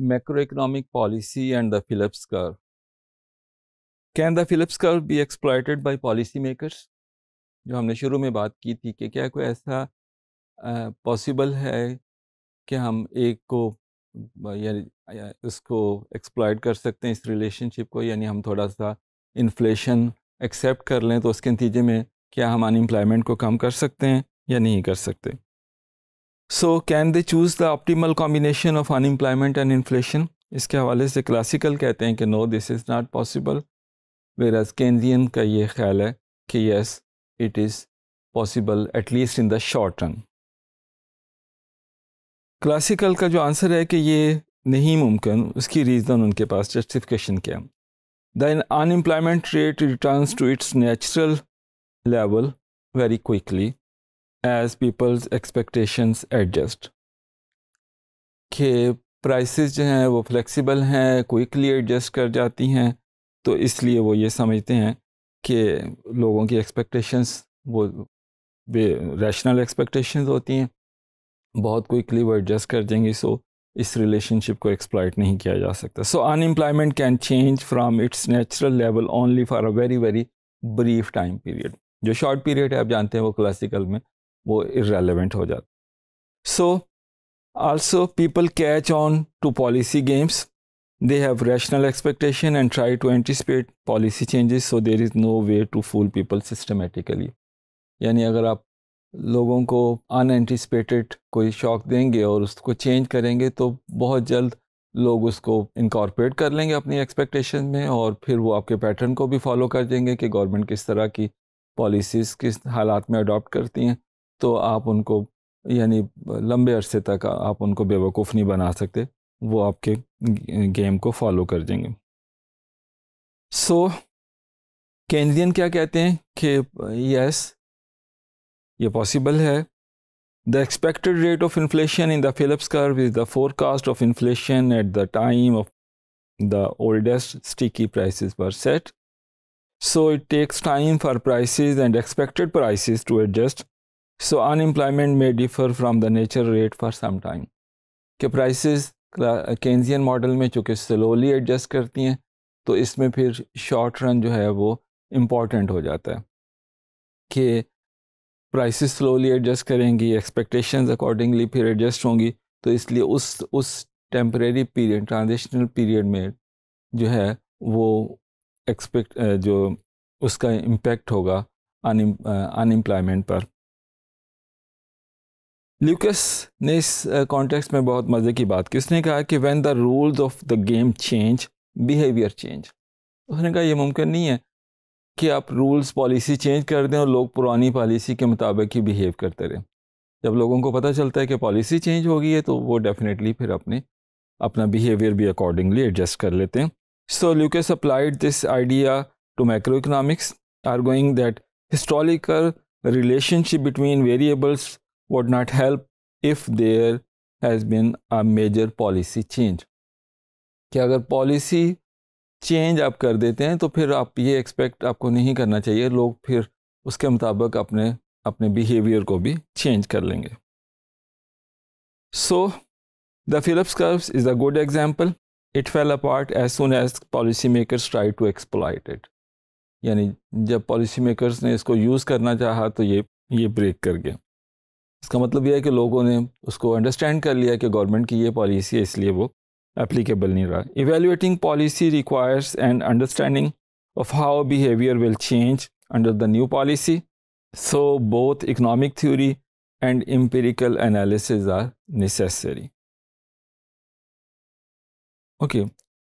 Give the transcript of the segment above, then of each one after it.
Macro policy and the Phillips Phillips can the Phillips Phillips curve be by policy makers जो हमने शुरू में बात की थी कि क्या कोई ऐसा पॉसिबल है कि हम एक को यानी इसको एक्सप्लॉयट कर सकते हैं इस रिलेशनशिप को यानी हम थोड़ा सा इन्फ्लेशन एक्सेप्ट कर लें तो उसके नतीजे में क्या हम अनएम्प्लॉयमेंट को कम कर सकते हैं या नहीं कर सकते so can they choose the optimal combination of unemployment and inflation इसके हवाले से क्लासिकल कहते हैं कि no this is not possible whereas Keynesian का ये ख्याल है कि yes it is possible at least in the short run classical का जो आंसर है कि ये नहीं मुमकिन उसकी रीज़न उनके पास जस्टिफिकेशन क्या the unemployment rate return to its natural level very quickly as people's expectations adjust के प्राइसेस जो हैं वो फ्लेक्सिबल हैं क्विकली एडजस्ट कर जाती हैं तो इसलिए वो ये समझते हैं कि लोगों की एक्सपेक्टेशंस वो रैशनल एक्सपेक्टेशंस होती हैं बहुत क्विकली वो एडजस्ट कर देंगी सो इस रिलेशनशिप को एक्सप्लाइट नहीं किया जा सकता so unemployment can change from its natural level only for a very very brief time period जो शॉर्ट पीरियड है आप जानते हैं वो क्लासिकल में वो इरेलीवेंट हो जाता so also people catch on to policy games they have rational expectation and try to anticipate policy changes so there is no way to fool people systematically यानी अगर आप लोगों को अन एंटिसपेटेड कोई शौक देंगे और उसको चेंज करेंगे तो बहुत जल्द लोग उसको इनकॉर्पोरेट कर लेंगे अपनी एक्सपेक्टेशन में और फिर वो आपके पैटर्न को भी फॉलो कर देंगे कि गवर्नमेंट किस तरह की पॉलिसीज़ किस हालात में अडॉप्ट करती हैं तो आप उनको यानी लंबे अरसे तक आप उनको बेवकूफ़ नहीं बना सकते वो आपके गेम को फॉलो कर देंगे सो so, केंद्रियन क्या कहते हैं कि यस ये पॉसिबल है the expected rate of inflation in the Phillips curve is the forecast of inflation at the time of the oldest sticky prices पर set so it takes time for prices and expected prices to adjust so unemployment में differ from the nature rate for some time. कि prices Keynesian model में चूँकि slowly adjust करती हैं तो इसमें फिर शॉर्ट रन जो है वो इम्पॉर्टेंट हो जाता है कि प्राइस स्लोली एडजस्ट करेंगी एक्सपेक्टेशंस अकॉर्डिंगली फिर एडजस्ट होंगी तो इसलिए उस उस टेम्परेरी पीरियड ट्रांजिशनल पीरियड में जो है वो एक्सपेक्ट जो उसका इम्पेक्ट होगा अनएम्प्लॉयमेंट पर ल्यूकस ने इस कॉन्टेक्स में बहुत मज़े की बात की उसने कहा कि when the rules of the game change behaviour change उसने कहा यह मुमकिन नहीं है कि आप रूल्स पॉलिसी चेंज कर दें और लोग पुरानी पॉलिसी के मुताबिक ही बिहेव करते रहें जब लोगों को पता चलता है कि पॉलिसी चेंज हो गई है तो वो डेफिनेटली फिर अपने अपना बिहेवियर भी अकॉर्डिंगली एडजस्ट कर लेते हैं so Lucas applied this idea to micro economics are going that historical relationship between variables would not help if there has been a major policy change कि अगर पॉलिसी चेंज आप कर देते हैं तो फिर आप ये एक्सपेक्ट आपको नहीं करना चाहिए लोग फिर उसके मुताबिक अपने अपने बिहेवियर को भी चेंज कर लेंगे so the Phillips curves is a good example it fell apart as soon as policy makers try to exploit it यानी जब पॉलिसी मेकर्स ने इसको यूज़ करना चाहा तो ये ये ब्रेक कर गया इसका मतलब यह है कि लोगों ने उसको अंडरस्टैंड कर लिया कि गवर्नमेंट की ये पॉलिसी है इसलिए वो एप्लीकेबल नहीं रहा evaluating policy requires and understanding of how behaviour will change under the new policy so both economic theory and empirical analysis are necessary okay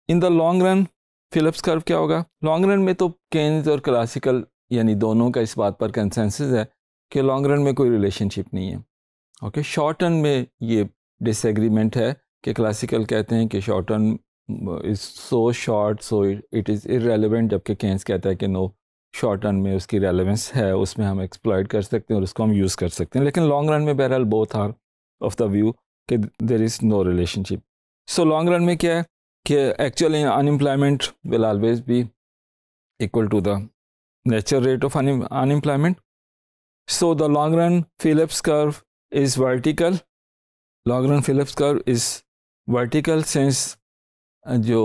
in the long run Phillips curve क्या होगा long run में तो केंद्र और classical यानी दोनों का इस बात पर कंसेंसिस है कि लॉन्ग रन में कोई रिलेशनशिप नहीं है ओके शॉर्ट टर्न में ये डिसएग्रीमेंट है कि क्लासिकल कहते हैं कि short turn is so short so it is irrelevant जबकि कैंस कहता है कि नो शॉर्ट टर्न में उसकी रेलिवेंस है उसमें हम एक्सप्लॉयड कर सकते हैं और उसको हम यूज़ कर सकते हैं लेकिन लॉन्ग रन में बहरहाल both are of the view कि there is no relationship so long run में क्या है कि actually unemployment will always be equal to the nature rate of unemployment So the long run phillips curve is vertical. Long run phillips curve is vertical since जो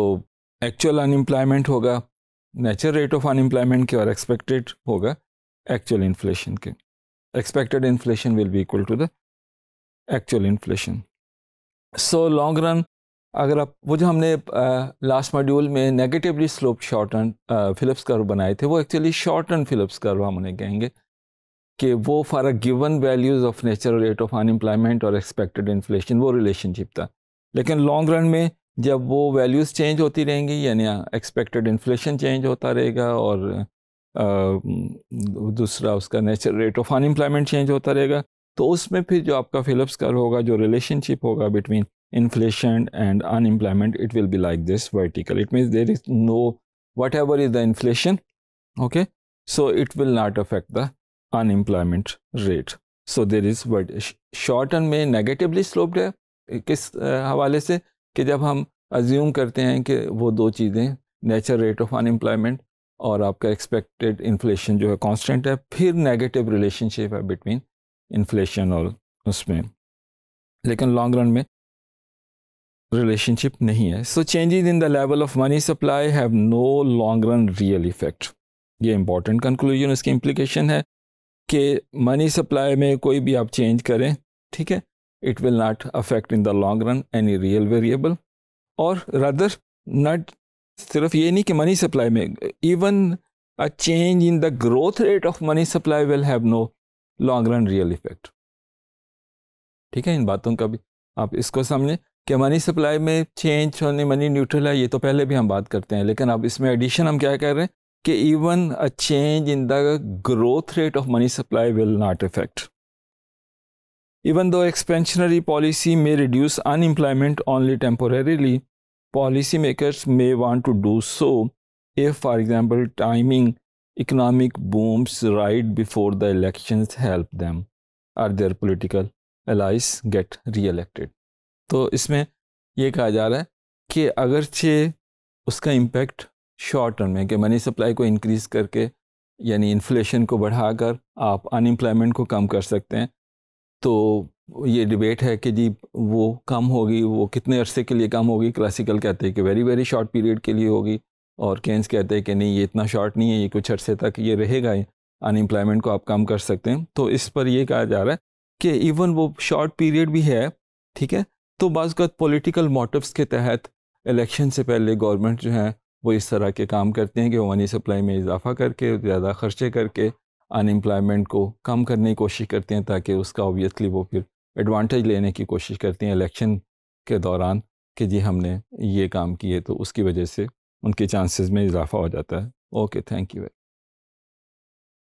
actual unemployment होगा natural rate of unemployment के और expected होगा actual inflation के expected inflation will be equal to the actual inflation. So long run अगर आप वो जो हमने लास्ट uh, मॉड्यूल में negatively slope short and Phillips curve बनाए थे वो actually short and Phillips curve हम उन्हें कहेंगे कि वो for a given values of natural rate of unemployment और एक्सपेक्टेड इन्फ्लेशन वो रिलेशनशिप था लेकिन लॉन्ग रन में जब वो वैल्यूज़ चेंज होती रहेंगी यानी एक्सपेक्टेड इन्फ्लेशन चेंज होता रहेगा और आ, दूसरा उसका natural rate of unemployment change होता रहेगा तो उसमें फिर जो आपका फिलप्स कर होगा जो रिलेशनशिप होगा between inflation and unemployment it will be like this vertical it means there is no whatever is the inflation okay so it will not affect the unemployment rate so there is but short term में negatively sloped है किस हवाले से कि जब हम assume करते हैं कि वो दो चीज़ें नेचर रेट ऑफ अनएम्प्लॉयमेंट और आपका एक्सपेक्टेड इन्फ्लेशन जो है कांस्टेंट है फिर नेगेटिव रिलेशनशिप है बिटवीन इन्फ्लेशन और उसमें लेकिन लॉन्ग रन में रिलेशनशिप नहीं है so changes in the level of money supply have no long run real effect ये इंपॉर्टेंट कंक्लूजन इसकी इम्प्लीकेशन है कि मनी सप्लाई में कोई भी आप चेंज करें ठीक है it will not affect in the long run any real variable और रदर नॉट सिर्फ ये नहीं कि मनी सप्लाई में even a change in the growth rate of money supply will have no long run real effect ठीक है इन बातों का भी आप इसको समझें कि मनी सप्लाई में चेंज होने मनी न्यूट्रल है ये तो पहले भी हम बात करते हैं लेकिन अब इसमें एडिशन हम क्या कर रहे हैं कि even a change in the growth rate of money supply will not effect even though expansionary policy may reduce unemployment only temporarily policy makers may want to do so if for example timing economic booms right before the election help them are their political allies get reelected तो इसमें यह कहा जा रहा है कि अगरचे उसका इम्पेक्ट शॉर्ट टर्म में कि मनी सप्लाई को इंक्रीज़ करके यानी इन्फ्लेशन को बढ़ाकर आप अनएम्प्लॉयमेंट को कम कर सकते हैं तो ये डिबेट है कि जी वो कम होगी वो कितने अरसे के लिए कम होगी क्लासिकल कहते हैं कि वेरी वेरी शॉर्ट पीरियड के लिए होगी और कैंस कहते हैं कि नहीं ये इतना शॉर्ट नहीं है ये कुछ अरसे तक ये रहेगा ही अनएम्प्लॉयमेंट को आप कम कर सकते हैं तो इस पर यह कहा जा रहा है कि इवन वो शॉर्ट पीरियड भी है ठीक है तो बाज़त पोलिटिकल मोटिवस के तहत इलेक्शन से पहले गवर्नमेंट जो है वो इस तरह के काम करते हैं कि वो मनी सप्लाई में इजाफा करके ज़्यादा खर्चे करके अनएम्प्लॉयमेंट को कम करने की कोशिश करते हैं ताकि उसका ऑबियसली वो फिर एडवांटेज लेने की कोशिश करते हैं इलेक्शन के दौरान कि जी हमने ये काम किए तो उसकी वजह से उनके चांसेस में इजाफा हो जाता है ओके थैंक यू वेरी